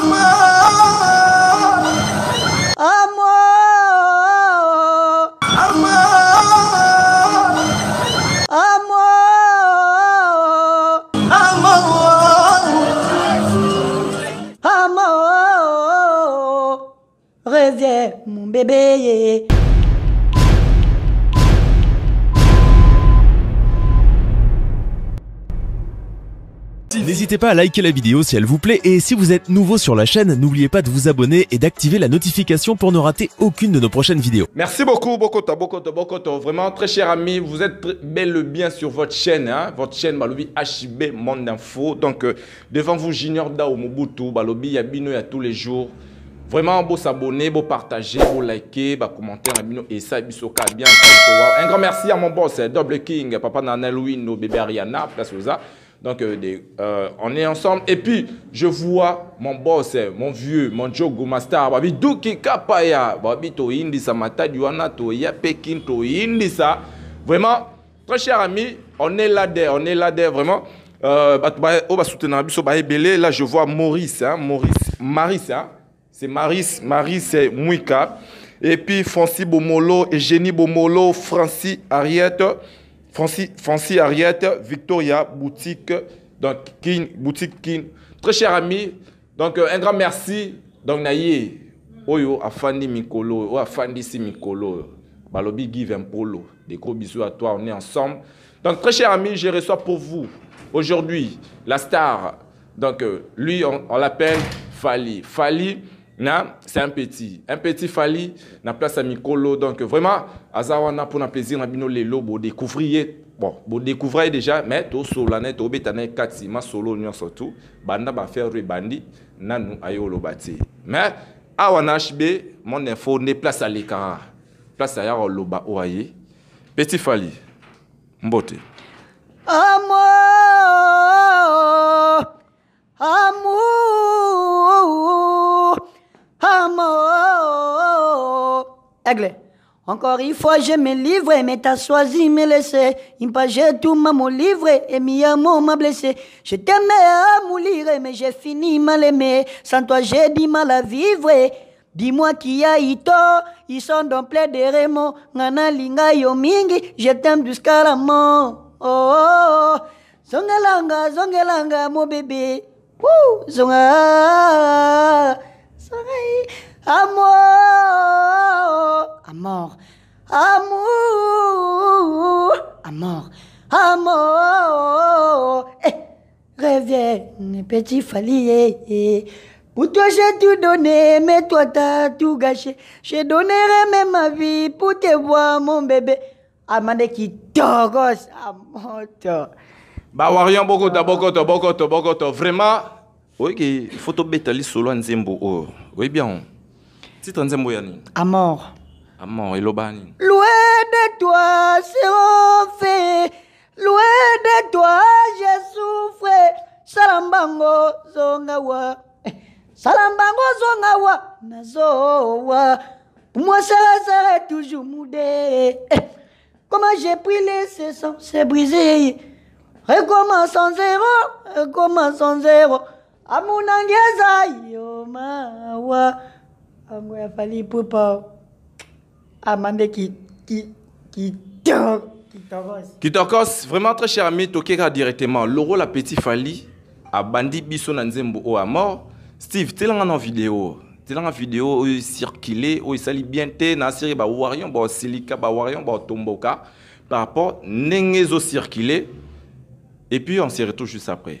Amour, amour, amour, amour, amour, amour, reviens mon bébé. N'hésitez pas à liker la vidéo si elle vous plaît et si vous êtes nouveau sur la chaîne, n'oubliez pas de vous abonner et d'activer la notification pour ne rater aucune de nos prochaines vidéos. Merci beaucoup, beaucoup, beaucoup beaucoup, beaucoup Vraiment, très cher ami, vous êtes bel bien sur votre chaîne, hein, votre chaîne Balobi HB Monde Info. Donc, euh, devant vous, Junior Dao Mobutu, Balobi Yabino, à tous les jours. Vraiment, beau s'abonner, beau partager, beau liker, beau commenter, et ça, bisoka, bien. Un grand merci à mon boss, Double King, Papa Nana nos bébés Ariana, place Donc, euh, des, euh, on est ensemble. Et puis, je vois mon boss, euh, mon vieux, mon Jogo Master, Babi Duki Kapaya, Babi Toindisa, Mata Duana Toya, Pekin Toindisa. Vraiment, très cher ami, on est là derrière, on est là derrière, vraiment. Euh, on va soutenir Là, je vois Maurice, hein, Maurice, Maris, hein. C'est Maris, Maris, c'est Mouika. Et puis, Francis Bomolo, Eugénie Bomolo, Francis Ariette. Francis, Ariette, Victoria, boutique, donc, King, boutique King. Très cher ami, donc euh, un grand merci. Donc, Naye, Oyo, Afandi Mikolo, Oyo, Afandi Simikolo, Mikolo, Balobi Give Polo. Des gros bisous à toi, on est ensemble. Donc, très cher ami, je reçois pour vous aujourd'hui la star. Donc, euh, lui, on, on l'appelle Fali. Fali, c'est un petit un petit fali na place à mikolo donc vraiment aza wana mpona plaisir na bino lelo bodécouvrir ye bon bodécouvrir ye déjà mais tosola na ye tobeta na ye kati masolo nyonso tu banda baaffaire oyo ebandi nanu aye oloba te mais awa na hb mon info nde place aleka place ayaka oloba oyo aye petit fali mbote amo amour Aigle. Encore une fois, je me livre, mais t'as choisi me laisser. Une page tout m'a livre et mi amour m'a blessé. Je t'aimais à mourir, mais j'ai fini mal aimé. Sans toi, j'ai du mal à vivre. Dis-moi qui a ito, ils sont dans plein de remous. linga yo je t'aime jusqu'à la mort. Oh, oh, oh. Zongelanga, zongelanga, mon bébé. Wouh, zonga. Amour, amour, amour, amour, amour. Eh, reviens, petit folie, Pour toi j'ai tout donné, mais toi t'as tout gâché. Je donnerai même ma vie pour te voir, mon bébé. Amande qui togos, amour. Bah, de beaucoup de beaucoup de vraiment oyoki fo tobetali solo ya nzembo oyo Oui bien. C'est nzembo ya nini amor amor elobaa nini loin de toi seofe loin de toi je souffre Salambango, zongawa. Eh, zonga wa nazowa. Pour zonga wa moi ça sera toujours moudé eh, comment j'ai pris les saisons c'est brisé Recommençons zéro recommence en zéro amunongeza yomawa angu Pupa, amande ki, ki, ki, kitokos vraiment très cher ami directement loro la petit fali nzembo steve dans la vidéo où il circule, où il bien na par rapport et puis on retrouve juste après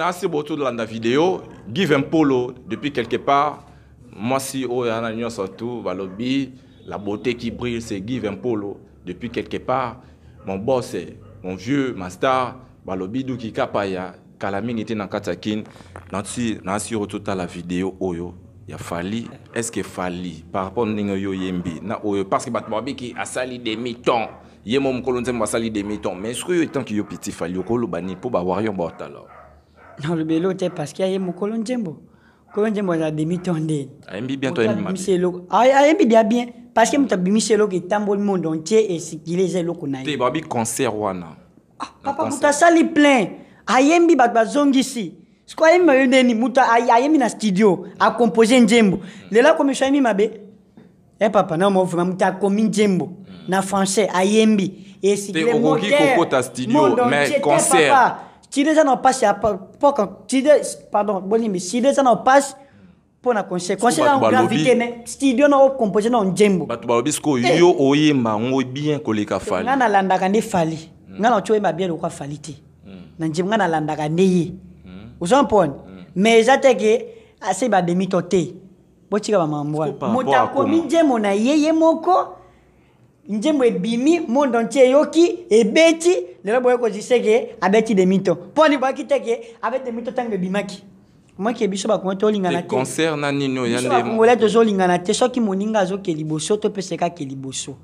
on a assez beau tout dans la vidéo. Give un polo depuis quelque part. Moi si oh yana nyo surtout balobi la beauté qui brille c'est Give un polo depuis quelque part. Mon boss mon vieux ma star balobi du kikapaya kala mingi te na kati ya kini na ti na asi oro totala video oyo oh, ya fali est ce que fali par rapport ndenge oyo oyembi na oyo oh, parce que bato babiki asali demi ton ye mo mokolo nzembo asali demi ton mais soki oyo etanki yo piti fali okoloba nini mpo bawarion baotala olobeli o te parceke aye mokolo nzembo kolo nzembo aza abimisi to nde ayembi bien to ayembimisi eloko ayembi dia bien parceke moto abimisi eloko etamboli monde entier esikile eza eloko na ye babi concert wana ah, papa moto asali plein ayembi ah, bato bazongisi siko ayembi mabe ndeni moto ayembi ah, na studio akompose nzembo mm. lelo akomiso ayembi mabe e eh, papa na mo vraiment moto akomi nzembo mm. na français ayembi esikile moteur monde entier eh, te papa chile eza na mpasi ya mpoka chile pardon bolimi chile eza na mpasi mpo na conseil conseil na gravité me studio na okompose na onjembo bato balobi sikoyo eh. yo oyemba oh, yango bien koleka fali nga nalandaka nde fali nga na ti oyemba bien lokwa fali te hmm. na njembo nga nalandaka nde ye hmm. oza mpone hmm. mais eza teke ase bademi to te botika bamakambo wana moto akomi njembo na ye ye moko njembo ebimi monde entier eyoki ebeti lelo boye kozwi seke abeti de mito mpo ni boyaki teke abeti de mito ntango ebimaki moke biso bakongo tolingana teconcert na nino biso bakongole tozolingana te soki moninga azoke liboso topesaka ke liboso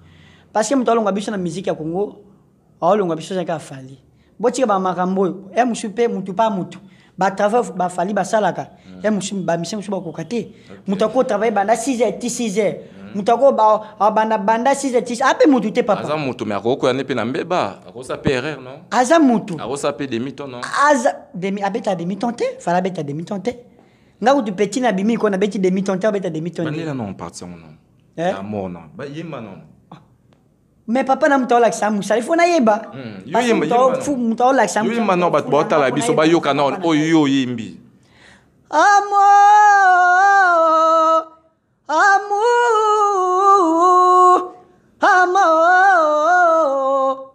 parce que moto alongwa biso na miziki ya kongo aolongwa biso ozalaki afali botika bamakambo oyo ye mosu mpe motu mpa motu batravail bafali basalaka mm. ye mosu bamisie mosu bakoka te moto akotravaille banda 6 heures ti 6 heures mm. moto akoyo abandabanda 6 ape motu te papaaza motu me akokoya nde mpe na mbeba akosa mpe erreur non aza motu akosa mpe demiton non aza demi abeta demiton te fala abeta demiton te nga kutu petit na bimi ko nabeti demiton te abeta demitonndela non partisan eh? non ya mor non bayemba ah. non mais papa na moto aolakisa mosala ifo nayeba hmm, moto aolakisayemba non bato baotala biso bayokana oyo yo oyembi amo amour, amour,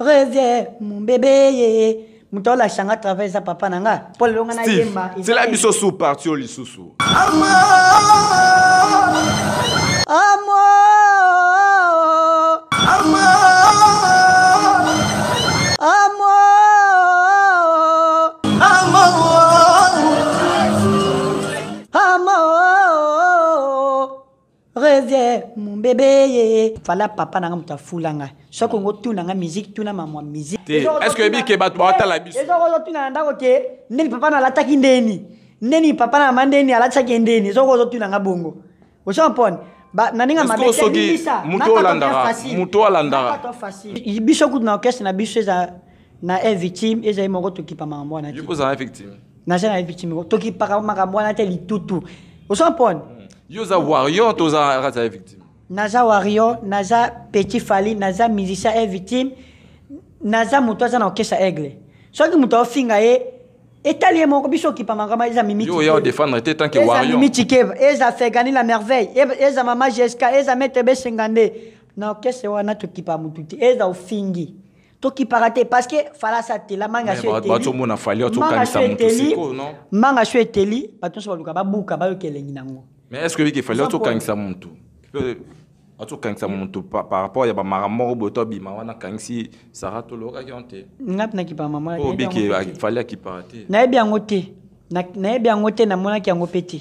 reviens mon bébé. motola shanga travail eza papa na nga mpo lelonga nayemba zela biso su parti oyo lisusu amour amour amour bebe ye fala papa nanga moto afulanga soki ongo tunanga miziki tuna mamwa mizikiteeceque ebike bato baotala biso eh, ezoko ozotunanga ndako te ndeni papa nalataki ndeni ndeni papa na mama ndeni alatisaki ndeni ezoko ozotunanga bongo ozompone na ndenge mabesoki moto olandaka moto alandaka biso kutu na orchestre na biso eza na e victime ezali moko tokipa makambo wana naza na e victime tokipaka makambo wana te litutu ozompone hmm. yo oza warrior to oza kati ya victime naza wario naza petit fali naza musicien e victime naza moto aza na orchestre aigle soki moto aofinga ye etali ye moko biso okipamaka ma eza mimimi tikeva eza fegani la merveille eza mama jeska eza maître besenga nde na orchestre wana tokipa motu te eza ofingi tokipaka te parce que falasa tela manga so eteli manga so eteli bato nyonso baluka babuka bayoka elengi nango mais est ce que bikefali otokangisa motu atokangisa moto par rapport ya bamaka moko boye to abima wana akangisi sara tolobokaki yango te nga mpe nakipa mama obiki fali akipaka te nayebi yango te nayebi yango te namonaki yango mpe te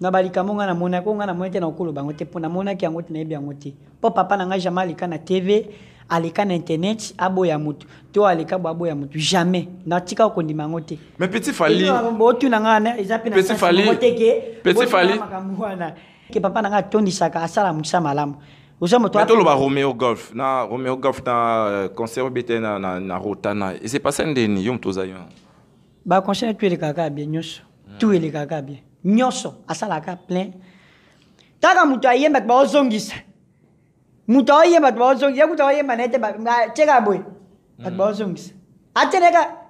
na balikambo nga namonaki o nga namonaki na kokoloba yango te mpo namonaki yango te nayebi yango te mpo papa na nga jamai aleka na tv aleka na internet aboya motu to aleka bo aboya motu jamais natika okondima yango te mais petit fali botuna nga eza mpe na sasi moko te ke botunamakambo wana ke papa nanga atondisaka asala mokisa malamu oza motoloba romeo golf na romeo golf na euh, concert oyo bete na, na, na rotana esepase ndeni yo moto oza yo baconcert na tu elekaka bien nyonso tu elekaka bien nyonso asalaka plein taka moto ayemba ti baozongisa moto aoyemba ti baozongisa ye kuta aoyemba na ete tyeka boye bato mm. baozongisa atyeneka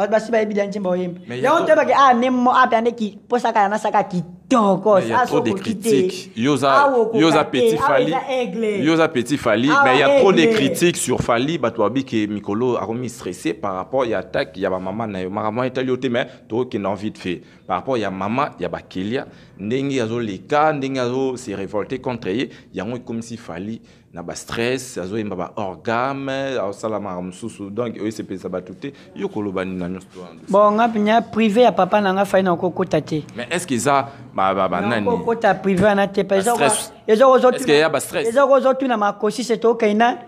batu basibaibilia njimbo yimbi leo ntu ebake a ah, nemmo apia nde posakala na saka kitoko yo za petit fali Yosa petit fali mais il y a trop de critiques sur fali bato babi ke mikolo akomi stressé par rapport ya attaque ya bamama na yo makambo etali yo te mais hein. n'a envie de fait par rapport ya mama ya bakelia ndenge azoleka ndenge s'est révolté contre ye yango ekomisi fali na bastress azoyemba baorgame aosalamaka mosusu donc oyo esepelisa bato te yo koloba nini na nyonso bon nga mpena privé ya papa na nga fai na kokokota te mais est ce que eza bananiokokota privé wana te ezoko ozotuna makosise tookei na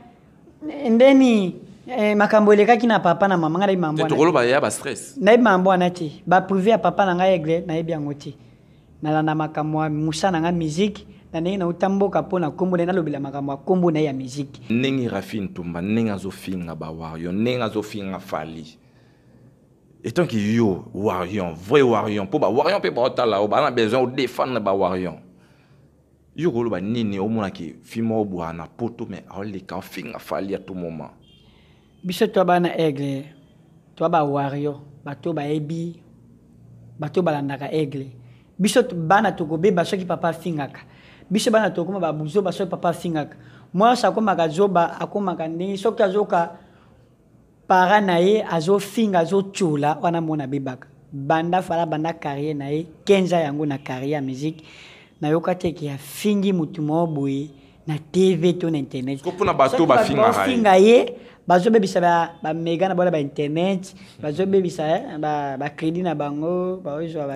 ndeni eh, makambo elekaki na papa na mama nga nayebi mambo ya bastress nayebi mambo wana te baprivé ya papa na ngai aigle nayebi yango te nalanda makambo ya musa na nga musique na ndenge na otamboka mpo na nkombo na ye nalobela makambo ya nkombo na ye ya miziki ndenge rafi ntumba ndenge azofinga bawario ndenge azofinga fali etonki yo warion vrai warion mpo bawarion mpe baotala o baa na besoin odefendre bawarion yo koloba nini omonaki fi moko bwaka na poto mai aoleka ofinga fali ya to moma biso to bana aigle to bawario bato bayebi bato balandaka aigle biso bana tokobeba soki papa afingaka biso bana tokoma bazoba soki papa afingaka mwasi akomaka azoba akomaka ndenge soki azoka para na ye azofinga azotiola wana mona abebaka banda fala banda carriere na ye kenza yango na carriere ya musique nayoka teke afingi motu moko boye na tv to na internet mpona bato bafinga ye bazobebisa bamega na bona bainternet bazobebisa eh, bacrédit na bango baozwa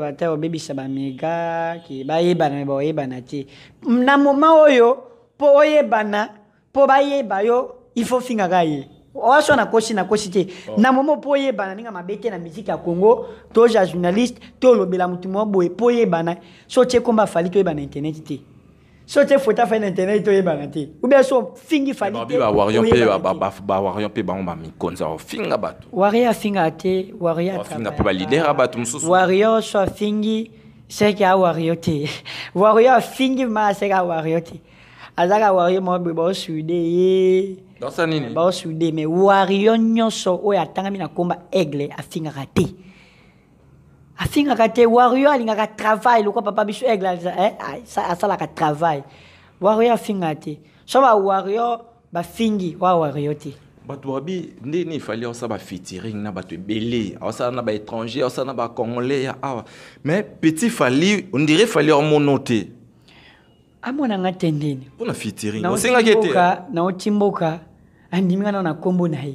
bata kobebisa bamega bayebana baoyebana te na moma oyo mpo oyebana mpo bayeba yo ifo fingaka ye oaso nakosi nakosi te oh. na moma mpo oyebana ndenge mabe te na miziki ya congo toza journaliste tolobela motu moko boye mpo oyebana so tiekomba fali toyebana internet te so tɛ fota fɛ na ntɛnɛ to yebanga te ubiyɛn so fingi falibawariyo mpe bawariyo mpe bango bamikonzi aofinga bato wariyo afinga te wariyo afinga mpe balidere bato mosusu wariyo so afingi seke awariyo te wariyo afingi ma seke awariyo te aza ka wariyo moko boye baosude ye baosude me wariyo nyonso oyo atangami na komba aigle afingaka te afingaka te wario alingaka travail lokwa papa biso aigle eh? asalaka travail wario afingaka te so bawario bafingi wa wario te bato babi nde nini efali aosala bafeaturing na bato ebele aosala na baétranger aosala na bacongolais ya awa mais petit fali ondire fali aomono te amonanga te ndeni mpona featuring osengaki te naoti mboka andimika nao na nkombo na ye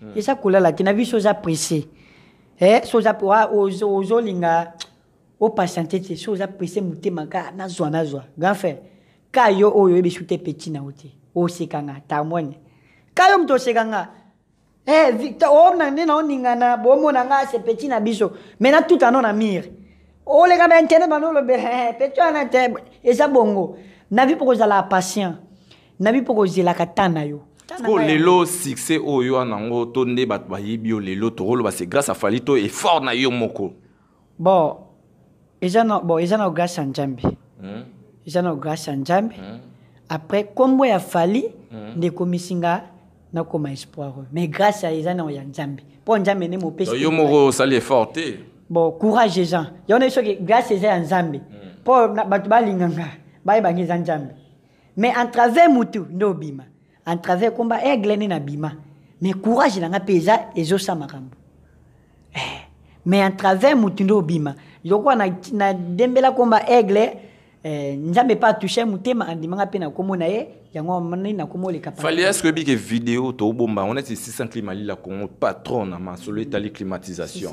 Mm. eza kolala ke na biso oza pressé eh, so oza ah, ozolinga opatiente te so oza pressé motema ka nazwa nazwa grand frère ka yo oyo oyebisu te peti na yo te osekanga tamone ka yo moto osekanga eh, victor omona oh, nde na oningana bomona nga se peti na biso me natuta no na mire oleka na internet bano olobela eh, peti wana te eza bongo na vi mpo kozala patient na vi mpo kozelaka ta na yo Parce que lelo succès oyo anango tonde bato bayibi yo lelo tokoloba c'est grâce afali to effort na yo moko bon eza na bon eza na grâce ya nzambe hmm? eza na grâce ya nzambe hmm? après kombo ya fali hmm? ndekomisi na nakoma espoir mais grâce ya eza nao ya nzambe mpo nzambe nde mopesi yo moko osali effort te bon courage eza yango na soki grâce eza ya nzambe mpo bato balinganga bayebanga eza nzambe mais en travers motu nde en travers komba aiglene na bima mais courage nanga mpe eza ezosa makambo eh. mais en travers motu nde obima lokola nadembela komba aigle eh, nzambe mpe atouche motema andimanga mpe nakomona ye yango nini nakomoleka faliaske oyebike video tobomba ngo neti 600 clime alila congo patron na masolo etali climatisation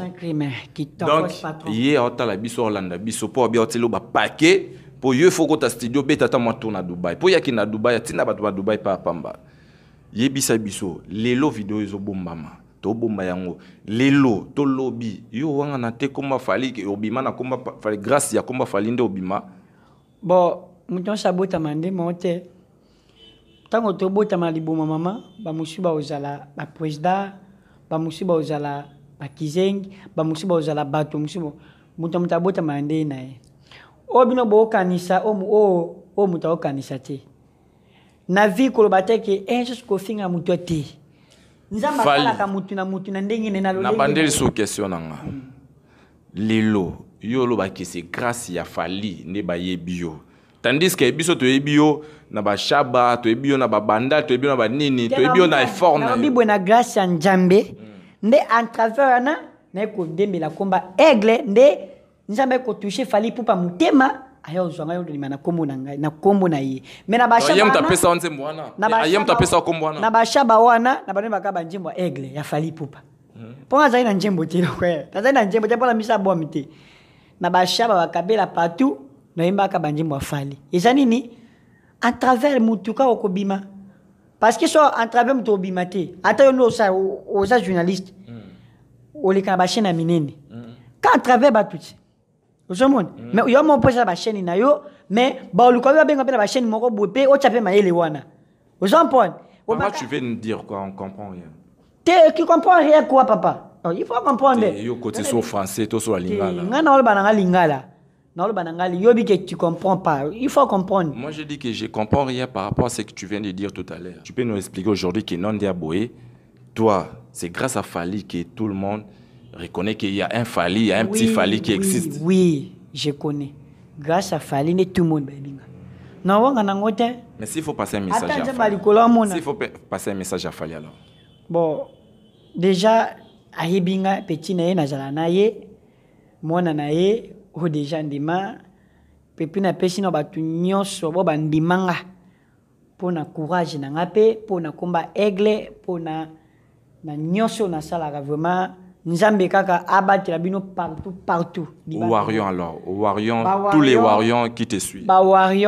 donc ye aotala biso olanda biso mpo abia oteli obapaket mpo yo efo okota studio beta ata mwa to na dubai mpo oyaki na dubai atina bato ba dubai mpa apamba yebisa biso lelo video ezobombama tobomba yango lelo tolobi yo wanga na te komba fali obima na komba fali grâce ya komba fali nde obima bon moto nyonso abotama nde moo te ntango tobotama liboma mama bamosusu baozala baprésidat bamosusu baozala bakizeng bamosusu baozala bato mosusu moto moto abotama nde na ye oyo oh, bino bookanisa oyo oh, oyo oh, moto aokanisa te na vie koloba te ke un eh, susu kofinga moto te nzambe atalaka motu na motu na ndenge ne nabandeli so question na nga lelo yo olobaki se grâce ya fali nde bayebi yo tandis ke biso toyebi yo na bashaba toyebi yo na babanda toyebi yo na banini toyebi yo na effort nayobi boye na grâce ya nzambe nde entravers wana naye kodembela komba aigle nde nzambe akotouche fali pupa motema aya ozwa ngai olonima na kombo na ngai na kombo na ye me na bashana bashaba wana na banoi baka banjembo ya aigle ya fali pupa hmm. mpo nga azali na njembo te lokwe nazali na njembo te mpona miso abwami te na bashaba bakabela partout nayembaka banjembo ya fali eza nini à travers mutuka okobima parce que so à travers moto obima te ata yo nde oza journaliste hmm. oleka na bashaine ya minene hmm. ka à travers bato ti uzomona me mm. yo mopwesela basheni na yo me baoluka oyo babenga mpe ba basheni moko boye O chape mpe mayele wana ozompone tu veux nous dire quoi on comprend rien Tu qui comprend rien quoi papa non, oh, il faut comprendre yo côté soit français toi so la lingala nga na oloba na nga lingala na oloba na yo bi que tu comprends pas il faut comprendre moi je dis que je comprends rien par rapport à ce que tu viens de dire tout à l'heure tu peux nous expliquer aujourd'hui que non diaboé toi c'est grâce à Fali que tout le monde reconnaît qu'il y a un Fali, il y a un oui, petit Fali qui oui, existe. Oui, je connais. Grâce à Fali, tout le monde Mais s'il faut passer un message Attends, à Fali. S'il faut passer un message à Fali alors. Bon, déjà, Ahibinga, petit naïe, nazala naïe, mwana naïe, ou déjà demain, pepi na pesi na batu nyonso, bo bandimanga, pour na courage na ngape, pour na combat aigle, pour na, na nyonso na salaka vraiment, nzambe kaka bino partout partout warion alors warion tous les warions qui te suivent Bah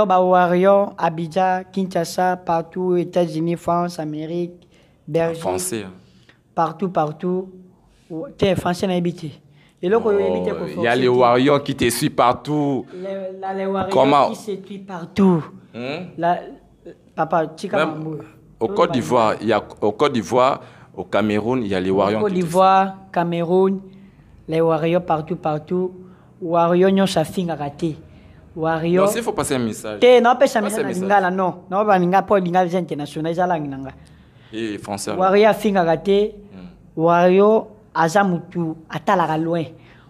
bawarion abidjan kinshasa partout états-unis france amérique belgique français hein. partout partout T'es français nayebi te eloko il y a les warions qui te suivent partout les warions qui se suivent partout hmm? papa tu au Côte d'Ivoire, il y a au Côte d'Ivoire, au Cameroun, il y a les Warriors. Côte d'Ivoire, Cameroun, les Warriors partout, partout. Warriors, nous ont raté. à Non, il faut passer un message. Té, non, passer un message. Non, non, message. Il pas les internationaux, message. Il faut passer français. message. finga raté. passer azamutu, message. loin.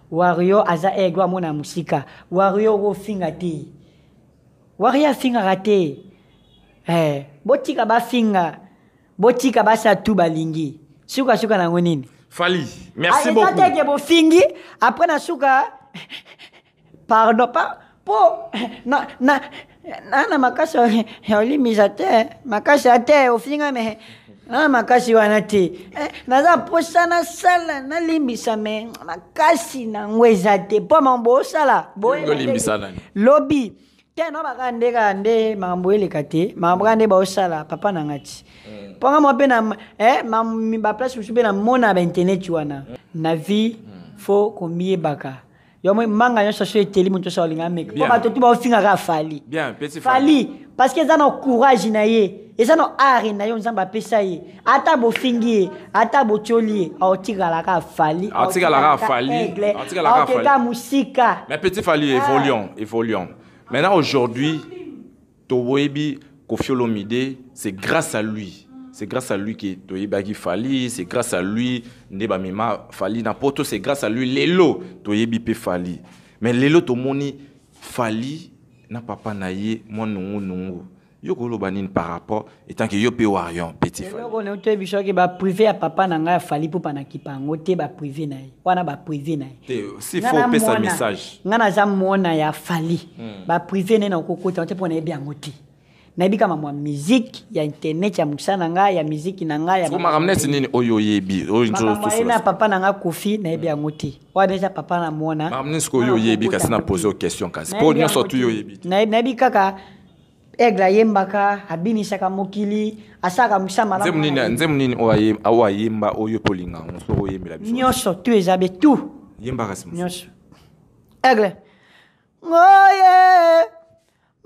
faut aza ego mona musika. Wario passer un message. finga raté. Eh, botika singa. botika basatu balingi sukasuka nango nini fali merci ah, beaucoup teke bofingi après nasuka pardon pa po na, na, nana makasi ya olimisa te makasi ya te ofinga me nana makasi wana te eh, naza posa nasala nalimbisa me makasi nango eza te mpo ma bosala lobi te no baka nde kaka nde makambo eleka te makambo kaka nde baosala papa na nga ti mponga mwa mpe na eh, baplace mosusu mpe namona bainternet wana na vie fo komiyebaka yo moi manga nyonso so eteli moto oso alinga ameka mpo bato tu baofingaka afali fali parce que eza na courage na ye eza na art na ye nzambe apesa ye ata bofingi ye ata botyoli ye aotikalaka afali aotikalaka afali aokeka mosika mais petit fali évoluant ah. évoluant Maintenant, aujourd'hui, Toboebi Kofiolomide, c'est grâce à lui. C'est grâce à lui que Toyebagi Fali, c'est grâce à lui, Nebamima Fali, Napoto, c'est grâce à lui, Lelo, Toyebi Pe Fali. Mais Lelo Tomoni Fali, na papa naye, moi non yo koloba nini par rapport etanke yo mpe warion petit eloko na otoyebi soki baprive ya papa na ngai afali mpo pa nakipa yango te baprive na ye wana baprive na ye sifopesa message ngai naza mwana ya fali hmm. baprive ne na okokota te mpo nayebi yango te nayebi kama mwa miziki ya internet ya mokisa na ngai ya miziki na ngai makambo neti nini oyo oyebi oyoyena papa na ngai kofi nayebi hmm. yango te wana eza papa na mwana makambo nini soki oyo oyebi kasi na pose question kasi mpo nyonso tu yo oyebi te nayebi kaka aigle ayembaka abinisaka mokili asalaka mosalamunzemu nini oyo ayemba oyo mpe olinga ngo soki oyembela biso nyonso tu eza be tu yembaka nsima nyonso aigle ngoye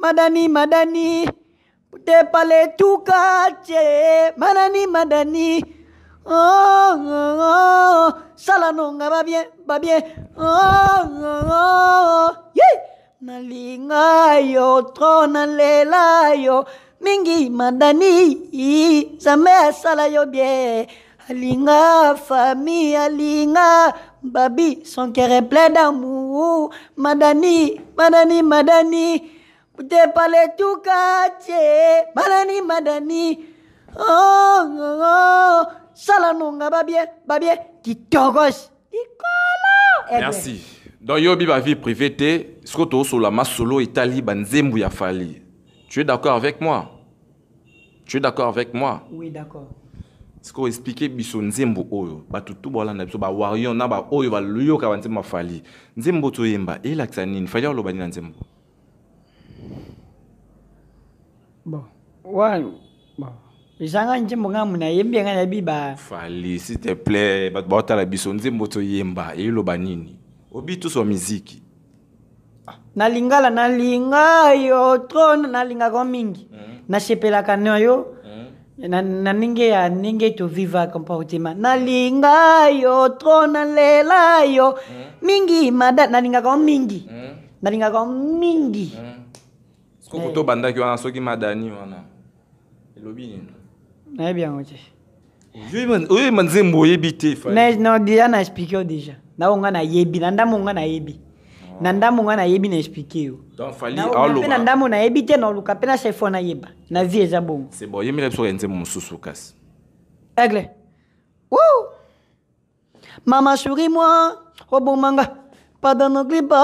madani madani tepale tukace madani madani Oh, oh, oh, sala nonga babien babien oh, oh, oh. Yeah. nalinga yo tro nalela yo mingi mandani zambe asala yo bie alinga fami alinga babi son cœur est plein d'amour madani madani madani te pale tukatie madani madani oh, oh, oh. sala nonga babie babie kitokos likolo eh, merci bien. Eh. yo yobi ba vie privée te soki la solo etali banzembo ya fali tu es d'accord avec moi tu es d'accord avec moi oui d'accord soki oexplike biso nzembo oyo bah, tout tu baolanda biso bawarion na baoyo baloyoka banzembo ya fali nzembo toyemba elakisa nini fali oloba nini na nzembo bon wa bon ezanga nzembo nga mu nayembi ngai nayebi ba fali s'il te plaît bato baotala biso nzembo toyemba eloba nini obi tozwa miziki ah. nalingala nalinga yo tro nalingaka mingi mm -hmm. nasepelaka nayo hmm. na, na ndenge ya ndenge toviva comportement nalinga yo tro nalela yo mm. mingi mada nalingaka mingi mm. nalingaka mingi mm. sikoko hey. Eh. tobandaki wana soki madani wana elobi nini nayebi yango te oyoyeba nzembo oyebi te ndia na explike o déjà na onga nayebi na ndambo onga nayebi na ndambo nga nayebi na explike yo mpe na ndambo nayebi te naoluka mpe na chaque fois nayeba na vie eza bongo c'est bon yembela biso enzembo mosusu kasi aigle wou mama suri moi obomanga padanogliba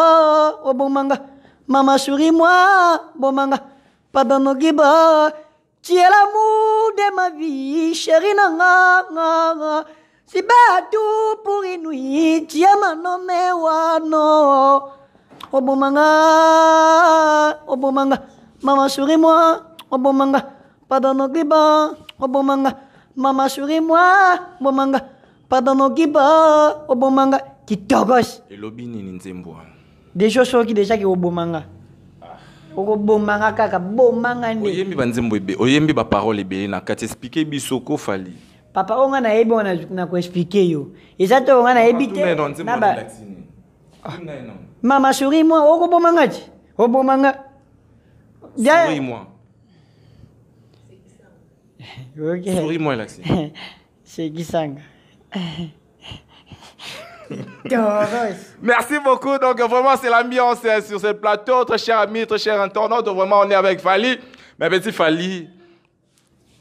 obomanga mama suri moi bomanga padanogliba tu es l'amour de ma vie chéri na nga nga nga sibatu purinu itiamanome wano obomanga oh, obomanga oh, mama suri moi obomanga oh, padanogiba obomanga mama suri moi obomanga padanogiba obomanga kitogos elobi nini nzembo wana deja osoki deja ke obomanga okobomanga ah. kaka bomanga nde oyembi banzembo oyembi baparole ebele na kati explike biso kofali papa onga na yebi wana na koexplike yo eza onga na mama ah. souris moi Souris-moi, ti c'est sekisanga Merci beaucoup. Donc, vraiment, c'est l'ambiance hein, sur ce plateau. Très cher ami, très cher internaute. Vraiment, on est avec Fali. Mais petit Fali,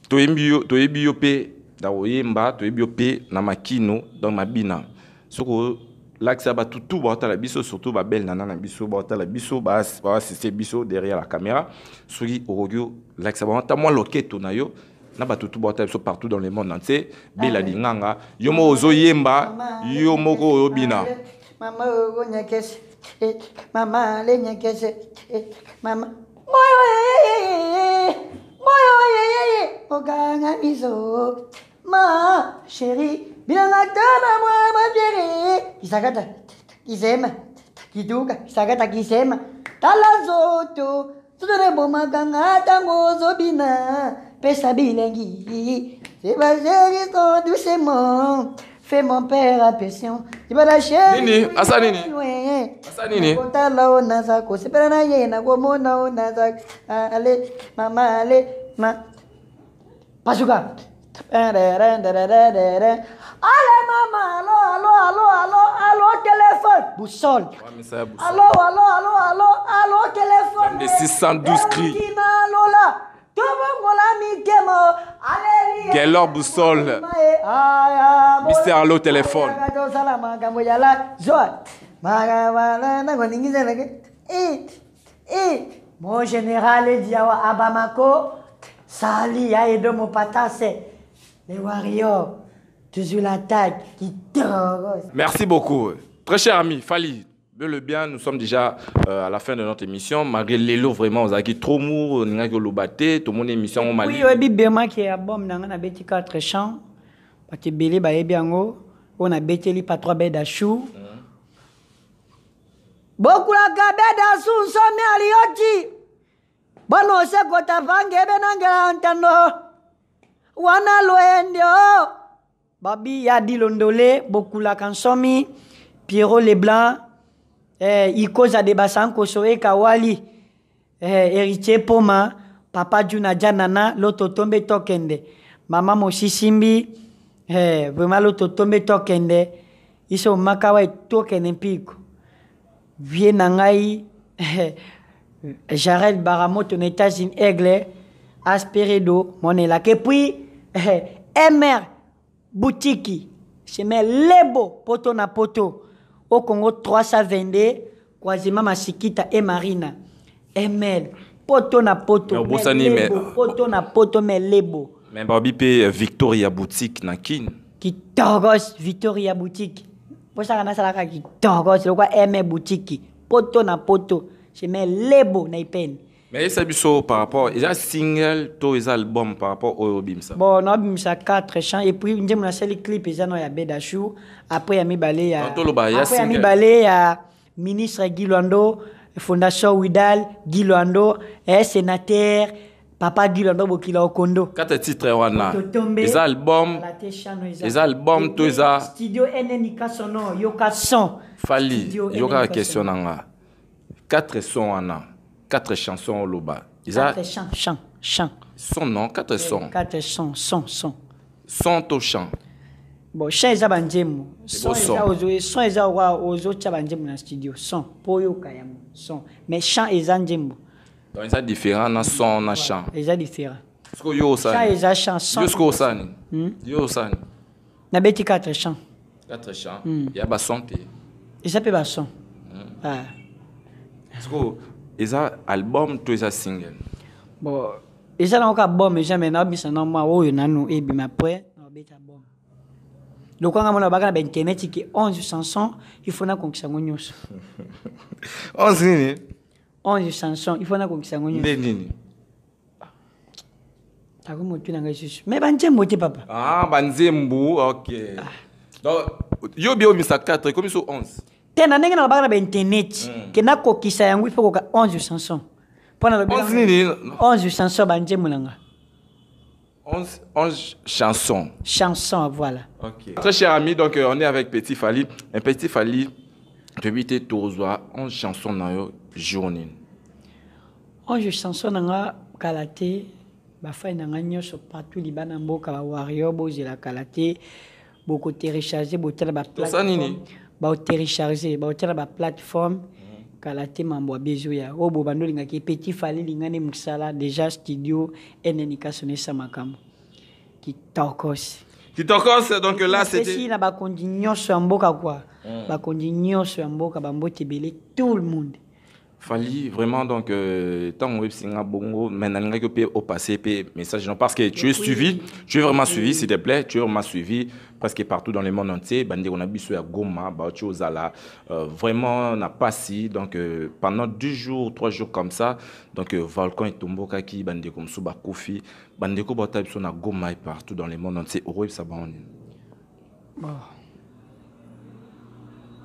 toi, Biopé, na koyemba toyebi yo mpe na makino donc mabina soki olakisa bato tu baotala biso surtout babele nana na biso baotala biso baasiste biso derrière la caméra soki okoki olakisa bango ata mwa loketo na yo na bato tu baotala biso partout dans le monde entier bela ah, linganga yo moko ozoyemba yo moko oyobina mama oyonyekese eh, mama alenyekese eh, mama moyo yeyeye eh, moyo yeyeye oganga miso ma chérie, bilangatana moi ma chérie, kisakata kisema, kiduka kisakata kisema, tala zoto, tutorebo makanga tango zobina, pesa bilengi, c'est ma chérie ton doucement, fais mon père impatient, c'est pas la chérie. Nini, asa nini? Asa nini? Kontala onazako, c'est pas la yena, komona onazako, allez, maman, allez, ma, pasuka. Allez, maman, allô, allô, allô, allô, allô, téléphone. Boussole. Allo, allô, allô, allô, allô, allô, téléphone. six de 612 cris. Gelor Boussole. Allo Téléphone. Mon général Abamako, Sali les warriors, toujours l'attaque qui terrorise. Merci beaucoup. Très cher ami, Fali, le bien, nous sommes déjà euh, à la fin de notre émission. Malgré l'élo, vraiment, on a qui trop mou, on a dit lobaté, tout le monde émission au Mali. Oui, oui, bien, qui est à Bom, on a bêté quatre champs, parce que Bélé, bah, eh bien, oh, on a bêté les pas trois bêtes d'achou. Hein? Beaucoup la cabette d'assou, sous, sommet à l'ioti. Bon, on sait qu'on t'a vangue, eh ben, on a wana loyende o oh! babi ya dilondole bokulaka nsomi pierrot leblanc eh, ikoza de basankoso eka eh, wali eh, héritier poma papa juna dia nana loto tombe tokende mama mosisimbi eh, vraiment loto tombe tokende i so maka wa e tokende mpiko vie na ngai eh, jarel baramoto na états-unis aigle aspiredo monelaka epuis Eh, mr butiki chemin lebo poto na poto okongo 322 kwazima masikita e marina eh, ml poto na poto obosani euh, poto na poto me lebo me babi mpe euh, victoria boutique na kine kitogos victoria boutique mposaka nasalaka kitogos lokwa m boutique poto na poto chemin lebo na ipene me yesa biso par rapport eza single to eza album par rapport oyo obimisa bon na obimisa 4 chant et puis ndenge na sali clip eza na ya bedashu après ya mibale ya toloba ya single mibale ya ministre Gilwando fondation Widal Gilwando et sénateur papa Gilwando bokila okondo quatre titres wana eza album eza album to eza studio NNK sono yoka son fali yoka question nanga quatre sons wana quatre chansons au Loba. Quatre chants, chants, chants. Son nom, quatre sons. Quatre sons, son son Sont au chant. Bon, chant Son son wa studio. Son, poyo kayamu, son. Mais chant eza Donc différents, dans son na chant. Ils sont différents. Ils que Chant chant, son. Hmm? Yo sko osani. Yo a Na quatre chants. Quatre chants. Hmm. son eza album to eza single bon eza nango ka album eza me nabimisa na mwa oyo nanu ebima après nabeta album lokwanga mona baka na bainternet ke 11 chanson ifo nakongisa yango nyonso 11 nini 11 chanson ifo nakongisa yango nyonso nde nini tako motu na ngai susu me banzembo te papa ah banzembo ok ah. donc yo bie omisa 4 ekomi so 11 tena ndenge na lobaka na bainternet mm. kenda kokisa yango ifo koka 11 chansons. mpo na lobi11 chansons. banjemu na 11, 11 chansons. Chansons, voilà. OK Très cher ami, donc euh, on est avec Petit Fali. Un Petit Fali, tu es Tourzoa, 11 chansons dans yo journée. 11 chansons dans la kalaté, fa na nga nyonso partout libana mboka bawario bozela kala te bokoterecharge botala baplateforme baotélécharge baotiala la mm. kala te mambo abezo ya obo boba nde ki petit fale elingani mosala déjà studio samakam ki tokos ki tokos donc là c'était na bakonzi nyonso ya mboka quoi mm. bakonzi nyonso ya mboka bamboti ebele tout le monde Fali, vraiment, donc, euh, tant que c'est bongo, maintenant, au passé, message, non, parce que tu es suivi, tu es vraiment suivi, s'il te plaît, tu es vraiment suivi. presque partout dans le monde entier bandeko na biso ya goma baoti ozala euh, vraiment na pasi donc euh, pendant deux jours trois jours comme ça donc euh, volcan etombokaki bandeko mosusu bakufi bandeko baota biso na goma e partout dans le monde entier okoyebisa bango nini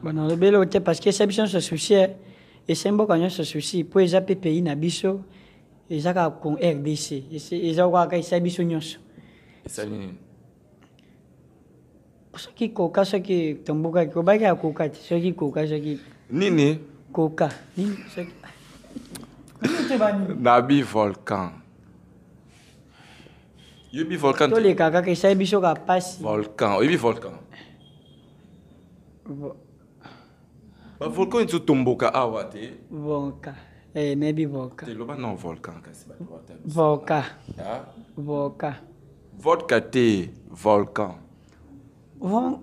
bana lobeli o te parce que esa biso nyonso souci esa mboka nyonso souci mpo eza mpe pays na biso eza kaka rdc eza kaka esa biso nyonso soki koka soki tombukaki kobaki ya koka te soki koka soki nini koka nini soki nabi volcan yebi volcan toleka kaka esali biso ka pasi volcan oyebi volcan bavolcan eti otomboka awa te volcan eh, nayebi volcan teloba non volcan kasi volcan volcan ah? vodka te volcan Ah,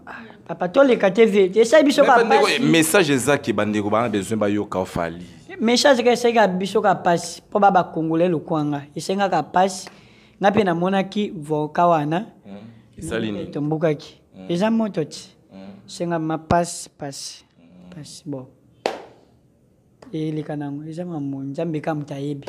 papa toleka te ve esayi biso kamessage ezaki bandeko bana besoin bayoka ofali eh, message ka esengaka biso ka pasi mpo ba bakongole lokwanga esengaka pasi nga mpe namonaki voka wana hmm, tombukaki hmm. eza moto ti hmm. esengama pasi pasi pasi bon eleka nango eza mamo nzambe kamuta ayebi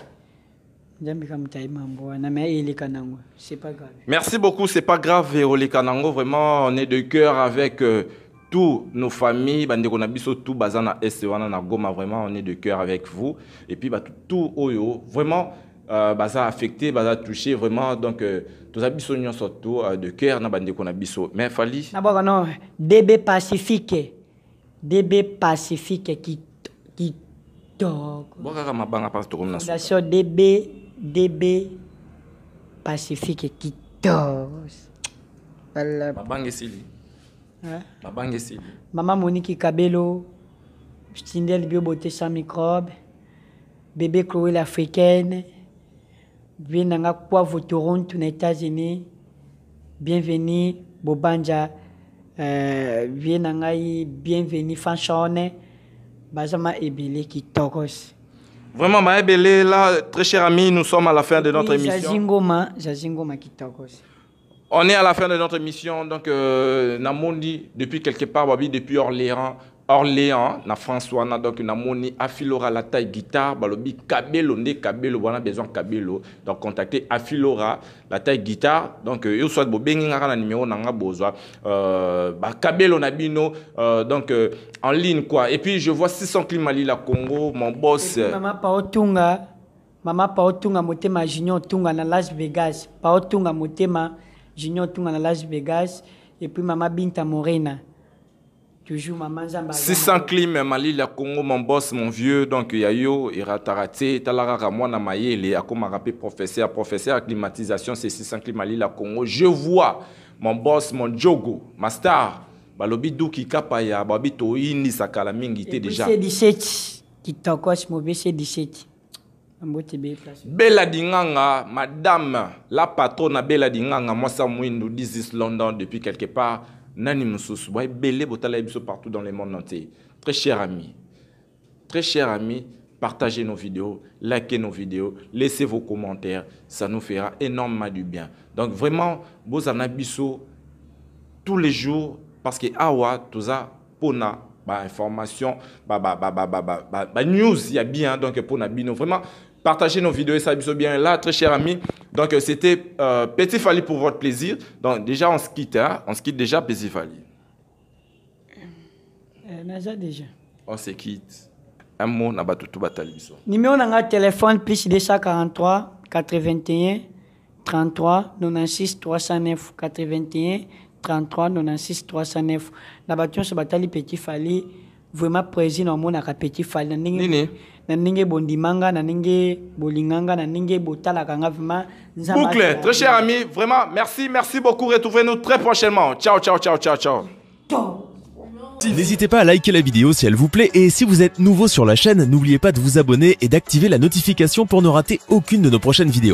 Merci beaucoup, c'est pas grave, Vérolé Kanango. Vraiment, on est de cœur avec euh, tous nos familles. Bandeko Nabiso, tout Bazana Estewana Nagoma, vraiment, on est de cœur avec vous. Et puis, bah, tout Oyo, vraiment, euh, Baza affecté, Baza touché, vraiment. Donc, euh, tous Abiso, nous surtout euh, de cœur, na Bandeko Mais Fali. non, Pacifique. DB Pacifique qui. qui... Bon, DB db pacifique kitos babanga esili babanga esili mama moniki kabelo stindel bio beauté sans microbe bébé chloé l'africaine bien nanga poivre toronto na états-unis bienvenue bobanja euh, bien na ngai bienvenue fanchone baza ma ebele kitokos Vraiment, Maëbele, là, très cher ami, nous sommes à la fin de notre mission. émission. On est à la fin de notre émission. Donc, euh, Namondi, depuis quelque part, depuis Orléans, orléans na france wana donc namoni afilora lataille guitare balobi kabelo nde kabelo wana besoin kabelo donc contacte afilora lataille guitare donc euh, yo soit bobengi nga na numéro na nga bozwa euh, bakabelo na bino euh, donc euh, en ligne quoi et puis je vois 600 climali la congo mon boss puis, mama paotunga mama paotunga motema junior tunga na las vegas paotunga motema junior tunga na las vegas et puis mama binta morena sisan clim mali la congo mon boss mon vieux donc ya yo iratara te tala kaka mwana mayele akomaka mpe professeur professeur ya climatisation c'est sisan clim mali la congo je vois mon boss mon jogo ma star balobi duki kapa ya babi toyinisa kala mingi te déjà kitokos mobese 17 bela dinganga madame la patronne abela dinganga mwasa mwindu disis london depuis quelque part nani mususu boyebele botala biso partout dans le monde entier très cher amis, très cher ami partagez nos vidéos, likez nos vidéos, laissez vos commentaires, ça nous fera énormément du bien. Donc vraiment, vous biso tous les jours parce que awa toza pona ba information bah bah, bah bah bah bah bah bah news il y a bien donc pona bino vraiment Partagez nos vidéos, ça vous bien là, très chers amis. Donc, euh, c'était euh, Petit Fali pour votre plaisir. Donc, déjà, on se quitte, hein? On se quitte déjà, Petit Fali. Euh, déjà. On se quitte. Un mot, on pas tout batalibiso. Numéro de téléphone, plus 243 81 33 96 309 81 33 96 309. N'a pas tout batali Petit Fali. Vraiment, président, on a Petit Fali. Nini boucle très cher ami vraiment merci merci beaucoup retrouvez-nous très prochainement ciao ciao ciao ciao ciao N'hésitez pas à liker la vidéo si elle vous plaît et si vous êtes nouveau sur la chaîne, n'oubliez pas de vous abonner et d'activer la notification pour ne rater aucune de nos prochaines vidéos.